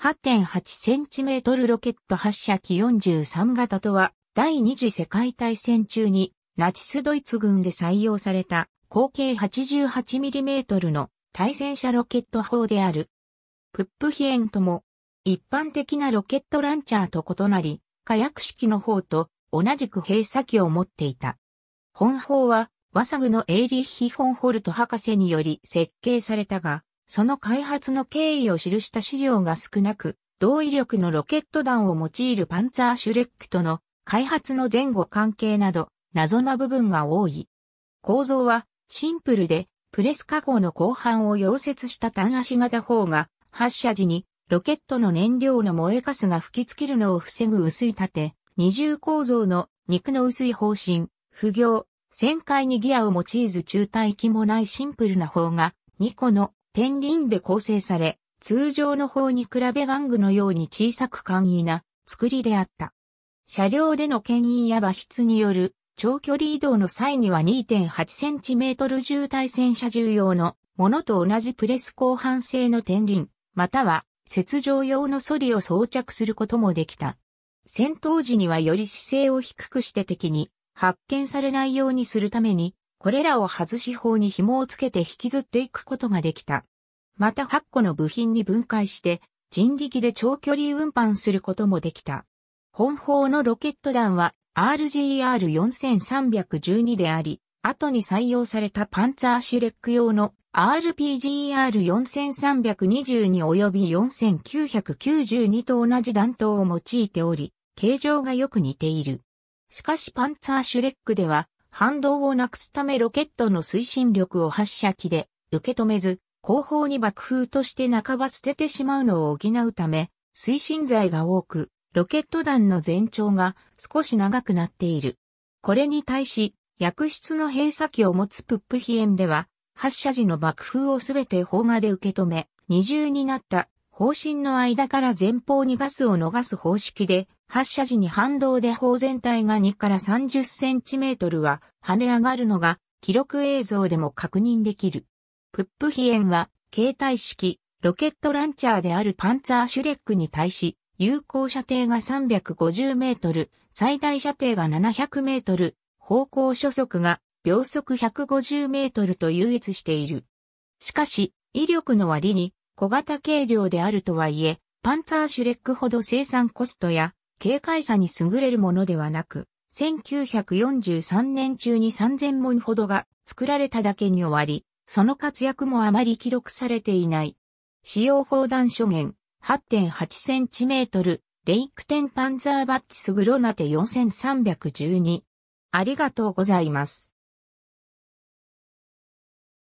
8.8cm ロケット発射機43型とは、第二次世界大戦中にナチスドイツ軍で採用された口径 88mm の対戦車ロケット砲である。プップヒエンとも一般的なロケットランチャーと異なり、火薬式の方と同じく閉鎖機を持っていた。本砲はワサグのエイリッヒ・フォンホルト博士により設計されたが、その開発の経緯を記した資料が少なく、同威力のロケット弾を用いるパンツァーシュレックとの開発の前後関係など謎な部分が多い。構造はシンプルでプレス加工の後半を溶接した単足型砲が発射時にロケットの燃料の燃えかすが吹きつけるのを防ぐ薄い盾、二重構造の肉の薄い方針、不行、旋回にギアを用いず中退機もないシンプルな砲が2個の天輪で構成され、通常の方に比べ玩具のように小さく簡易な作りであった。車両での牽引や馬筆による長距離移動の際には 2.8cm 重滞戦車重用のものと同じプレス後半製の天輪、または雪上用のソリを装着することもできた。戦闘時にはより姿勢を低くして敵に発見されないようにするためにこれらを外し方に紐をつけて引きずっていくことができた。また8個の部品に分解して人力で長距離運搬することもできた。本砲のロケット弾は r g r 4 3 1 2であり、後に採用されたパンツァーシュレック用の r p g r 4 3 2 2及び4992と同じ弾頭を用いており、形状がよく似ている。しかしパンツァーシュレックでは反動をなくすためロケットの推進力を発射機で受け止めず、後方に爆風として半ば捨ててしまうのを補うため、推進剤が多く、ロケット弾の全長が少し長くなっている。これに対し、薬室の閉鎖器を持つプップヒエンでは、発射時の爆風をすべて砲画で受け止め、二重になった方針の間から前方にガスを逃す方式で発射時に反動で砲全体が2から30センチメートルは跳ね上がるのが記録映像でも確認できる。プップヒエンは携帯式ロケットランチャーであるパンツァーシュレックに対し有効射程が350メートル、最大射程が700メートル、方向初速が秒速150メートルと優越している。しかし、威力の割に小型軽量であるとはいえ、パンツァーシュレックほど生産コストや軽快さに優れるものではなく、1943年中に3000門ほどが作られただけに終わり、その活躍もあまり記録されていない。使用砲弾諸言8.8センチメートル、レイクテンパンザーバッチスグロナテ4312。ありがとうございます。